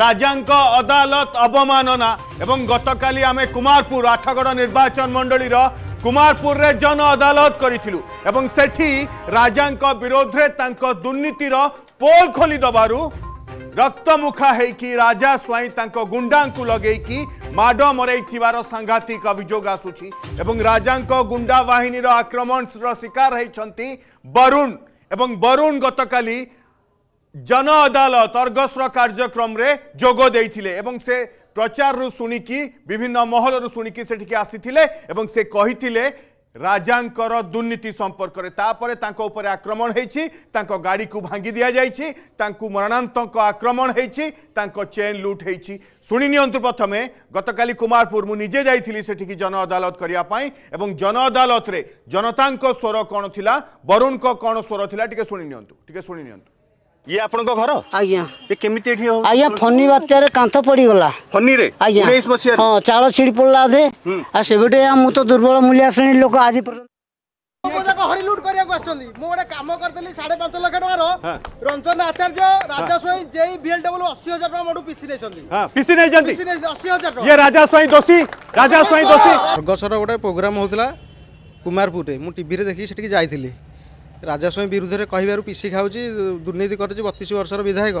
রাজাঙ্ক আদালত অবমাননা এবং গতকালি আমি কুমারপুর আঠগড় নির্বাচন মণ্ডলীর কুমারপুরে জন আদালত করেছিল এবং সেটি রাজাঙ্ক বিরোধে তাঙ্ক দুর্নীতির পোল খোলি দেবার রক্তমুখা হয়েকি রাজা স্বাই তাঙ্ক গুন্ডাঙ্কু লগাইকি মাড মরাইবার সাংঘাতিক অভিযোগ আসুছি এবং রাজাঙ্ক গুন্ডা বাহিনীর আক্রমণর শিকার হয়েছেন বরুণ এবং বরুণ গতকালি জন আদালত অর্গস্র কার্যক্রমে যোগ দিয়ে এবং সে প্রচার রু শুণিকি বিভিন্ন মহলর শুণিকি সেটিকে আসিলে এবং সে কহিলে রাজাঙ্কর দুর্নীতি সম্পর্কে তাপরে তাঁক উপরে আক্রমণ হয়েছি তাঁক কু ভাঙ্গি দিয়া যাইছি তাঁকু মরণান্তক আক্রমণ হয়েছি তাঁক চেন লুট হয়েছি শুনি নিয়ন্তু প্রথমে গতকালি কুমারপুর মু নিজে যাইছিলি সেটিকি জন আদালত করা এবং জন আদালতরে জনতাঙ্ক স্বর কণ লা বরুণক কণ স্বর লা টিকে শুনি নিয়ন্তু টিকে শুনি নিয়ন্তু ଇଏ ଆପଣଙ୍କ ଘର ଆଜ୍ଞା ଏ କେମିତି ଏଠି ହବ ଆଜ୍ଞା ଫନି ବାତ୍ୟାରେ କାନ୍ଥ ପଡିଗଲା ଫନିରେ ଆଜ୍ଞା ଉଣେଇଶ ମସିହା ହଁ ଚାଳ ଛିଡି ପଡିଲା ଅଧେ ଆଉ ସେବେଠେ ମୁଁ ତ ଦୁର୍ବଳ ମୂଲିଆ ଶ୍ରେଣୀ ଲୋକ ଆଜି ପର୍ଯ୍ୟନ୍ତ ହରିଲୁଟ କରିବାକୁ ଆସିଛନ୍ତି ମୁଁ ଗୋଟେ କାମ କରିଥିଲି ସାଢେ ପାଞ୍ଚ ଲକ୍ଷ ଟଙ୍କାର ରଞ୍ଜନ ଆଚାର୍ଯ୍ୟ ରାଜା ସ୍ୱାଇଁ ଜେଇ ବିଏଲଡବ୍ଲ୍ୟୁ ଅଶୀ ହଜାର ଅଶୀ ହଜାର ରାଜା ସ୍ୱାଇଁ ଦୋଷୀ ରାଜା ସ୍ୱାଇଁ ଦୋଷୀ ଖଗସର ଗୋଟେ ପ୍ରୋଗ୍ରାମ ହଉଥିଲା କୁମାରପୁରରେ ମୁଁ ଟିଭିରେ ଦେଖିକି ସେଠିକି ଯାଇଥିଲି ରାଜାସ୍ୱାମୀ ବିରୁଦ୍ଧରେ କହିବାରୁ ପିସି ଖାଉଛି ଦୁର୍ନୀତି କରୁଛି ବତିଶ ବର୍ଷର ବିଧାୟକ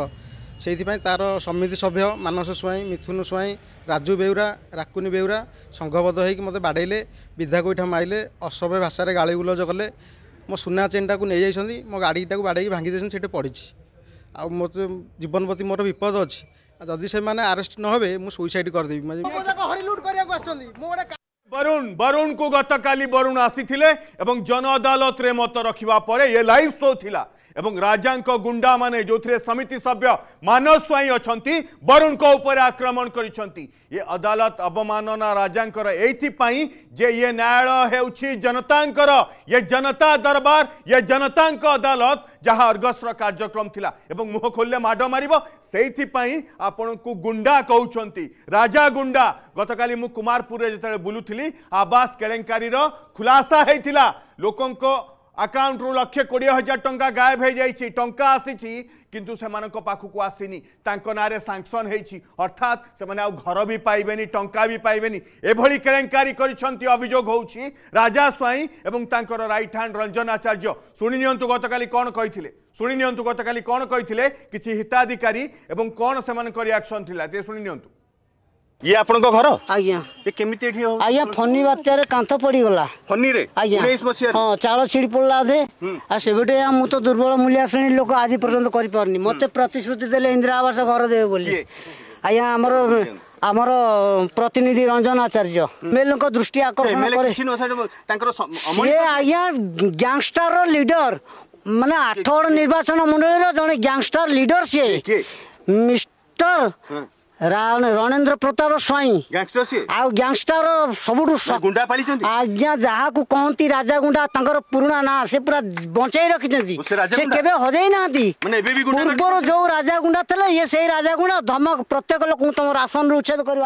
ସେଇଥିପାଇଁ ତା'ର ସମିତି ସଭ୍ୟ ମାନସ ସ୍ୱାଇଁ ମିଥୁନ ସ୍ୱାଇଁ ରାଜୁ ବେଉରା ରାକୁନି ବେଉରା ସଂଘବଦ୍ଧ ହୋଇକି ମୋତେ ବାଡ଼େଇଲେ ବିଧା ଗୋଇଠା ମାଇଲେ ଅସଭ୍ୟ ଭାଷାରେ ଗାଳିଗୁଲଜ କଲେ ମୋ ସୁନା ଚେନ୍ଟାକୁ ନେଇଯାଇଛନ୍ତି ମୋ ଗାଡ଼ିଟାକୁ ବାଡ଼େଇକି ଭାଙ୍ଗି ଦେଇଛନ୍ତି ସେଠି ପଡ଼ିଛି ଆଉ ମୋତେ ଜୀବନ ପ୍ରତି ମୋର ବିପଦ ଅଛି ଯଦି ସେମାନେ ଆରେଷ୍ଟ ନ ହେବେ ମୁଁ ସୁଇସାଇଡ଼ କରିଦେବି वरुण वरुण को गत काली वरुण आसी जन अदालत में मत रखापर ये लाइव शो था एवं राजा गुंडा मान जो थे समिति सभ्य मानस स्वई अच्छा वरुण को आक्रमण कर ये अदालत अवमानना राजा ये ये न्यायालय हो जनता ये जनता दरबार ये जनता अदालत ଯାହା ଅର୍ଗସର କାର୍ଯ୍ୟକ୍ରମ ଥିଲା ଏବଂ ମୁହଁ ଖୋଲିଲେ ମାଡ଼ ମାରିବ ସେଇଥିପାଇଁ ଆପଣଙ୍କୁ ଗୁଣ୍ଡା କହୁଛନ୍ତି ରାଜା ଗୁଣ୍ଡା ଗତକାଲି ମୁଁ କୁମାରପୁରରେ ଯେତେବେଳେ ବୁଲୁଥିଲି ଆବାସ କେଳେଙ୍କାରୀର ଖୁଲାସା ହେଇଥିଲା ଲୋକଙ୍କ ଆକାଉଣ୍ଟରୁ ଲକ୍ଷେ କୋଡ଼ିଏ ହଜାର ଟଙ୍କା ଗାୟବ ହୋଇଯାଇଛି ଟଙ୍କା ଆସିଛି କିନ୍ତୁ ସେମାନଙ୍କ ପାଖକୁ ଆସିନି ତାଙ୍କ ନାଁରେ ସାଙ୍କସନ୍ ହେଇଛି ଅର୍ଥାତ୍ ସେମାନେ ଆଉ ଘର ବି ପାଇବେନି ଟଙ୍କା ବି ପାଇବେନି ଏଭଳି କେଳେଙ୍କାରୀ କରିଛନ୍ତି ଅଭିଯୋଗ ହେଉଛି ରାଜା ସ୍ୱାଇଁ ଏବଂ ତାଙ୍କର ରାଇଟ୍ ହ୍ୟାଣ୍ଡ ରଞ୍ଜନ ଆଚାର୍ଯ୍ୟ ଶୁଣିନିଅନ୍ତୁ ଗତକାଲି କ'ଣ କହିଥିଲେ ଶୁଣିନିଅନ୍ତୁ ଗତକାଲି କ'ଣ କହିଥିଲେ କିଛି ହିତାଧିକାରୀ ଏବଂ କ'ଣ ସେମାନଙ୍କ ରିଆକ୍ସନ୍ ଥିଲା ଟିକେ ଶୁଣିନିଅନ୍ତୁ ଇଏ ଆପଣଙ୍କ ଘର ଆଜ୍ଞା କେମିତି ଏଠି ଆଜ୍ଞା ଫନି ବାତ୍ୟାରେ କାନ୍ଥ ପଡିଗଲା ଫନିରେ ଆଜ୍ଞା ହଁ ଚାଳ ଛିଡି ପଡିଲା ଅଧେ ଆଉ ସେବେଠୁ ମୁଁ ତ ଦୁର୍ବଳ ମୂଲିଆ ଶ୍ରେଣୀ ଲୋକ ଆଜି ପର୍ଯ୍ୟନ୍ତ କରିପାରୁନି ମତେ ପ୍ରତିଶ୍ରୁତି ଦେଲେ ଇନ୍ଦିରା ଆବାସ ଘର ଦେବେ ବୋଲି ଆଜ୍ଞା ଆମର ଆମର ପ୍ରତିନିଧି ରଞ୍ଜନ ଆଚାର୍ଯ୍ୟ ଏମଏଲଏଙ୍କ ଦୃଷ୍ଟି ଆକର୍ଷଣ କରେ ସିଏ ଆଜ୍ଞା ଗ୍ୟାଙ୍ଗଷ୍ଟରର ଲିଡର ମାନେ ଆଠଗଡ଼ ନିର୍ବାଚନ ମଣ୍ଡଳୀର ଜଣେ ଗ୍ୟାଙ୍ଗଷ୍ଟର ଲିଡର ସିଏ ମିଷ୍ଟର रणेन्द्र प्रताप स्वईं आ सब आज्ञा जहाँ को कहती राजा गुंडा पुराणा ना से पूरा बचे रखी हजे ना पूर्व जो राजा गुंडा थे ये से राजा गुंडा धमक प्रत्येक लोक तुम राशन रु उच्छेद कर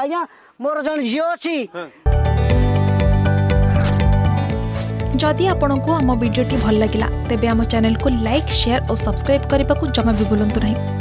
जदि आपण को आम भिडी भल लगा तेब चेल को लाइक सेयार और सब्सक्राइब करने को जमा भी बुलां नहीं